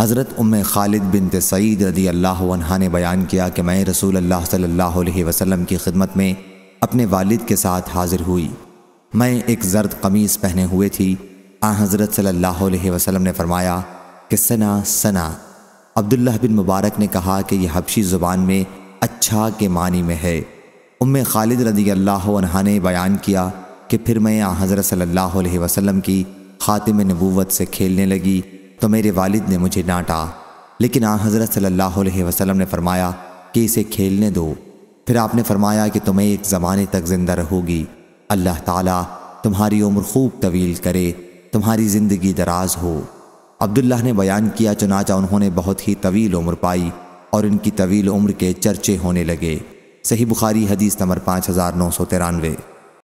हज़रत उम्म खालिद बिन तसईद रदी अल्लाह ने बयान किया कि मैं रसूल अल्लाह सल्लल्लाहु अलैहि की खिदमत में अपने वालद के साथ हाज़िर हुई मैं एक जर्द कमीज़ पहने हुए थी आ हज़रत सल्लल्लाहु अलैहि ने फरमाया कि सना सना अब्दुल्ला बिन मुबारक ने कहा कि यह हबशी ज़ुबान में अच्छा के मानी में है उम खालिद रदी अल्लाह ने बयान किया कि फिर मैं आ हज़रत सल्लल्लाहु अलैहि की ख़ातिम नबूवत से खेलने लगी तो मेरे वालिद ने मुझे डांटा लेकिन आ हज़रत सल्लल्लाहु अलैहि वसल्लम ने फरमाया कि इसे खेलने दो फिर आपने फरमाया कि तुम्हें एक ज़माने तक ज़िंदा रहोगी अल्लाह ताला तुम्हारी उम्र खूब तवील करे तुम्हारी ज़िंदगी दराज हो अब्दुल्लाह ने बयान किया चुनाचा उन्होंने बहुत ही तवील उम्र पाई और इनकी तवील उम्र के चर्चे होने लगे सही बुखारी हदीस नंबर पाँच हज़ार नौ सौ तिरानवे